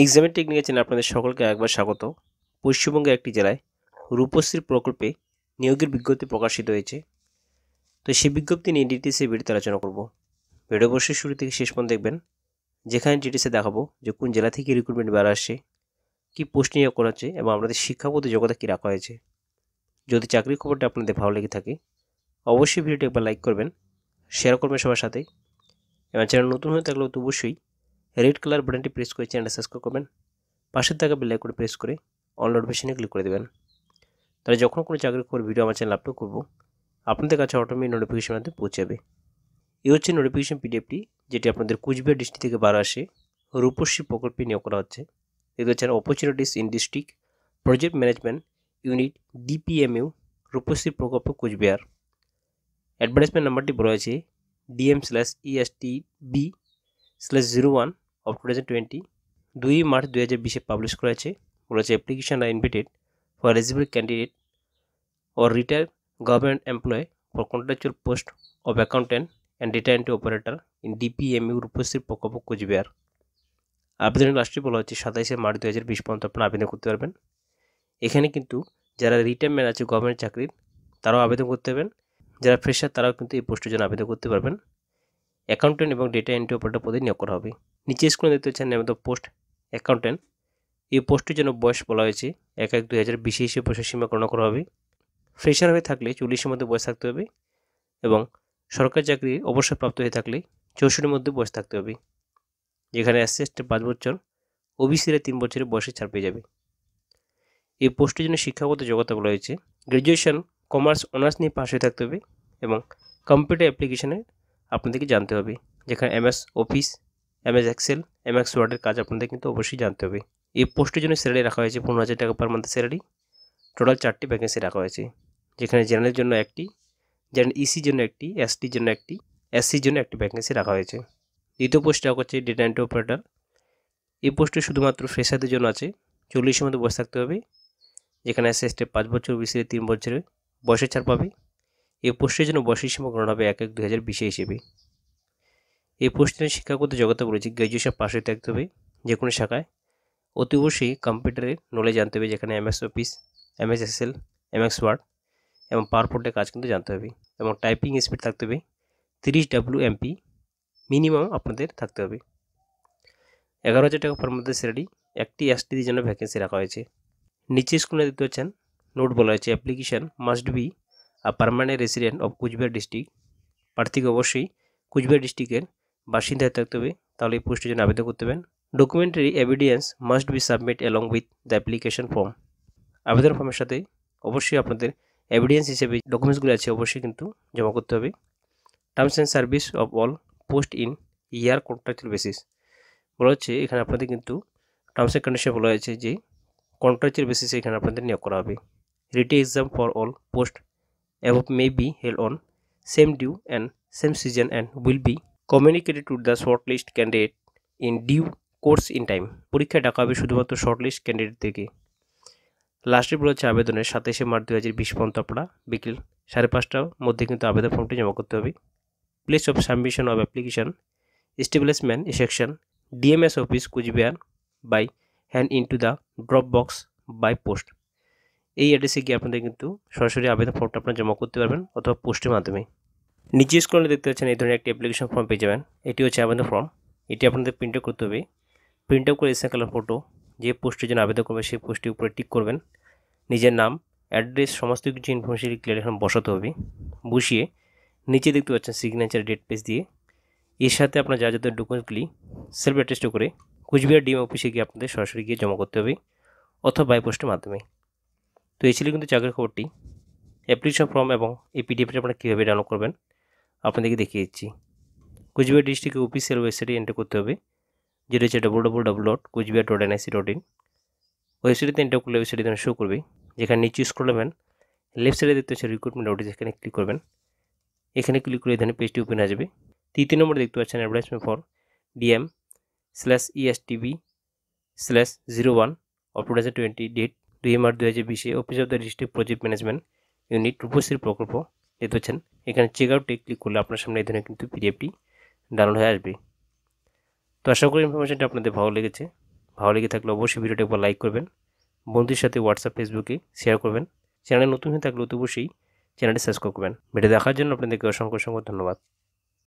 এক্সামের technical channel আপনাদের সকলকে একবার স্বাগত পশ্চিমবঙ্গের একটি জেলায় রূপশ্রীর প্রকল্পে নিয়োগের বিজ্ঞপ্তি প্রকাশিত হয়েছে তো সেই বিজ্ঞপ্তি নিয়ে ডিটিসি ভিডিওতে আলোচনা করব ভিডিও বর্ষের শুরু থেকে শেষ পর্যন্ত দেখবেন যেখানে ডিটিসে দেখাবো যে কোন জেলা থেকে রিক্রুটমেন্ট বেড়া আসছে কী পোস্ট নিয়োগ করা হচ্ছে এবং আপনাদের শিক্ষাগত যোগ্যতা কী রাখা হয়েছে যদি চাকরির খবরটা আপনাদের ভালো লেগে থাকে অবশ্যই ভিডিওটি একবার লাইক করবেন শেয়ার করবেন সবার সাথে এবং চ্যানেল নতুন হয়ে থাকলেও তো অবশ্যই রেড কালার বাটনটি প্রেস করে চ্যানেলটা সাবস্ক্রাইব করবেন পাশের থাকা বেল আইকনটি প্রেস করে অন নোটিফিকেশনে ক্লিক করে দেবেন তাহলে যখন কোনো চাকরির খবর ভিডিও আমার চ্যানেল আপলোড করবো আপনাদের কাছে অটোমেটিক নোটিফিকেশন পৌঁছে যাবে এই হচ্ছে নোটিফিকেশন পিডিএফটি যেটি আপনাদের কুচবিহার ডিস্ট্রিক্ট থেকে বার আসে রূপশ্রী প্রকল্পে নিয়োগ করা হচ্ছে এটি হচ্ছে opportunities in district project management unit DPMU Rupashree প্রকল্প কুচবিহার অ্যাডভার্টাইজমেন্ট নাম্বারটি বলা হয়েছে DM slash EST B slash zero one of two thousand twenty দুই মার্চ দু হাজার বিশে পাবলিশ করেছে বলেছে application are invited for eligible candidate or retire government employ for contractual post of accountant and data entry operator in DPMU উপস্থিত প্রকল্প কোচবিহার আবেদনের লাস্টে বলা হচ্ছে সাতাইশে মার্চ দু হাজার বিশ পর্যন্ত আপনারা আবেদন করতে পারবেন এখানে কিন্তু যারা রিটায়ারমেন্ট আছে গভর্নমেন্ট চাকরির তারাও আবেদন করতে পারবেন যারা ফ্রেশার তারাও কিন্তু এই পোস্টের জন্য আবেদন করতে পারবেন অ্যাকাউন্টেন্ট এবং ডেটা এন্ট্রি অপারেটর পদে নিয়োগ করা হবে নিচে স্ক্রিনে দেখতে পাচ্ছেন নিয়মিত পোস্ট অ্যাকাউন্টেন্ট এই পোস্টের জন্য বয়স বলা হয়েছে এক এক দুই হাজার বিশে হিসেবে বয়সের সীমা গণনা করা হবে ফ্রেশার হয়ে থাকলে চল্লিশের মধ্যে বয়স থাকতে হবে এবং সরকারি চাকরি অবসরপ্রাপ্ত হয়ে থাকলে চৌষট্টির মধ্যে বয়স থাকতে হবে যেখানে অ্যাসিস্টে পাঁচ বছর ওবিসিরা তিন বছরের বয়সে ছাড় পেয়ে যাবে এই পোস্টের জন্য শিক্ষাগত যোগ্যতা বলা হয়েছে গ্র্যাজুয়েশন কমার্স অনার্স নিয়ে পাশ হয়ে থাকতে হবে এবং কম্পিউটার অ্যাপ্লিকেশনের আপনাদেরকে জানতে হবে যেখানে MS office MS excel MS ওয়ার্ডের কাজ আপনাদের কিন্তু অবশ্যই জানতে হবে এই পোস্টের জন্য স্যালারি রাখা হয়েছে পনেরো হাজার টাকা পার মান্থ স্যালারি টোটাল চারটি ভ্যাকেন্সি রাখা হয়েছে যেখানে জেনারেলের জন্য একটি জেনারেল ইসির e জন্য একটি এসটির জন্য একটি এসসির জন্য একটি ভ্যাকেন্সি রাখা হয়েছে দ্বিতীয় পোস্ট রাখা হচ্ছে ডেটা এন্ট্রি অপারেটর এই পোস্টে শুধুমাত্র ফ্রেশারদের জন্য আছে চল্লিশের মধ্যে বসে থাকতে হবে যেখানে আছে e পাঁচ বছর বিসিএ তিন বছরে বয়সের ছাড় পাবে এই পোস্টের জন্য বয়সের সীমা গ্রহণ হবে এক এক দু হাজার বিশে হিসেবে এই পোস্টের শিক্ষাগত যোগ্যতা বলেছি গ্র্যাজুয়েশন পাশে থাকতে হবে যে কোনো শাখায় অতি অবশ্যই কম্পিউটারের নলেজ জানতে হবে যেখানে MS office MS excel MS word এবং পাওয়ার কাজ কিন্তু জানতে হবে এবং টাইপিং স্পিড থাকতে হবে তিরিশ ডাব্লিউ এমপি মিনিমাম আপনাদের থাকতে হবে এগারো হাজার টাকা ফর্মাদের স্যালারি একটি এসটির জন্য ভ্যাকেন্সি রাখা হয়েছে নিচে স্কুলে দেখতে পাচ্ছেন নোট বলা হয়েছে application must be permanent resident of Coochbehar district প্রার্থীকে অবশ্যই কুচবিহার ডিস্ট্রিক্টের বাসিন্দা থাকতে হবে তাহলে এই পোস্টের জন্য আবেদন করতে পারেন documentary evidence must be submit along with the application form আবেদন ফর্মের সাথে অবশ্যই আপনাদের এভিডেন্স হিসেবে ডকুমেন্টসগুলো আছে অবশ্যই কিন্তু জমা করতে হবে terms and service of all post in year contractual basis বলা হচ্ছে এখানে আপনাদের কিন্তু টার্মস অ্যান্ড কন্ডিশন বলা হয়েছে যে কন্ট্রাকচুয়াল বেসিসে এখানে আপনাদের নিয়োগ করা হবে written exam for all post above may be held on same due and same season and will be communicated to the shortlist candidate in due course in time পরীক্ষা ডাকা হবে শুধুমাত্র শর্টলিস্ট ক্যান্ডিডেট থেকে ক্যান্ডিডেটদেরকে লাস্টে হচ্ছে আবেদনের সাতাশে মার্চ দু হাজার বিশ পর্যন্ত আপনারা বিকেল সাড়ে পাঁচটার মধ্যে কিন্তু আবেদন ফর্মটি জমা করতে হবে place of submission of application establishment section DMS office Coochbehar by hand in to the drop box by post এই অ্যাড্রেসে গিয়ে আপনাদের কিন্তু সরাসরি আবেদন ফর্মটা আপনারা জমা করতে পারবেন অথবা পোস্টের মাধ্যমে নিচে স্ক্রলে দেখতে পাচ্ছেন এই ধরনের একটি অ্যাপ্লিকেশন ফর্ম পেয়ে যাবেন এটি হচ্ছে আবেদন ফর্ম এটি আপনাদের প্রিন্ট করতে হবে প্রিন্ট আউট করে এসে কালার ফটো যে পোস্টের জন্য আবেদন করবেন সেই পোস্টটির উপরে টিক করবেন নিজের নাম অ্যাড্রেস সমস্ত কিছু ইনফরমেশন ক্লিয়ার এখন বসাতে হবে বসিয়ে নিচে দেখতে পাচ্ছেন সিগনেচার ডেট পেজ দিয়ে এর সাথে আপনার যা যা ডকুমেন্টগুলি সেলফ অ্যাটেস্ট করে কুচবিহার ডিএম অফিসে গিয়ে আপনাদের সরাসরি গিয়ে জমা করতে হবে অথবা বাই পোস্টের মাধ্যমে তো এই ছিল কিন্তু চাকরির খবরটি অ্যাপ্লিকেশন ফর্ম এবং এই পিডিএফটি আপনারা কীভাবে ডাউনলোড করবেন আপনাদেরকে দেখিয়ে দিচ্ছি কুচবিহার ডিস্ট্রিক্টের অফিসিয়াল ওয়েবসাইটে এন্টার করতে হবে যেটা হচ্ছে double double double dot Coochbehar dot NIC dot in ওয়েবসাইটে এন্টার করলে ওয়েবসাইটে শো করবে যেখানে নিচে ম্যান লেফট সাইডে দেখতে হচ্ছে রিক্রুটমেন্ট নোটিস এখানে ক্লিক করবেন এখানে ক্লিক করে এখানে পেজটি ওপেন হয়ে যাবে তৃতীয় নম্বর দেখতে পাচ্ছেন advertisement for DM slash ESTB slash zero one of two twenty date দুই মার্চ দু হাজার বিশে office of the district project management unit Rupashree প্রকল্প দেখতে পাচ্ছেন এখানে চেক আউটে ক্লিক করলে আপনার সামনে এই ধরনের কিন্তু পিডিএফটি ডাউনলোড হয়ে আসবে তো আশা করি ইনফরমেশনটা আপনাদের ভালো লেগেছে ভালো লেগে থাকলে অবশ্যই ভিডিওটা একবার লাইক করবেন বন্ধুর সাথে হোয়াটসঅ্যাপ ফেসবুকে শেয়ার করবেন চ্যানেলে নতুন হয়ে থাকলে অতি অবশ্যই চ্যানেলটি সাবস্ক্রাইব করবেন ভিডিও দেখার জন্য আপনাদেরকে অসংখ্য অসংখ্য ধন্যবাদ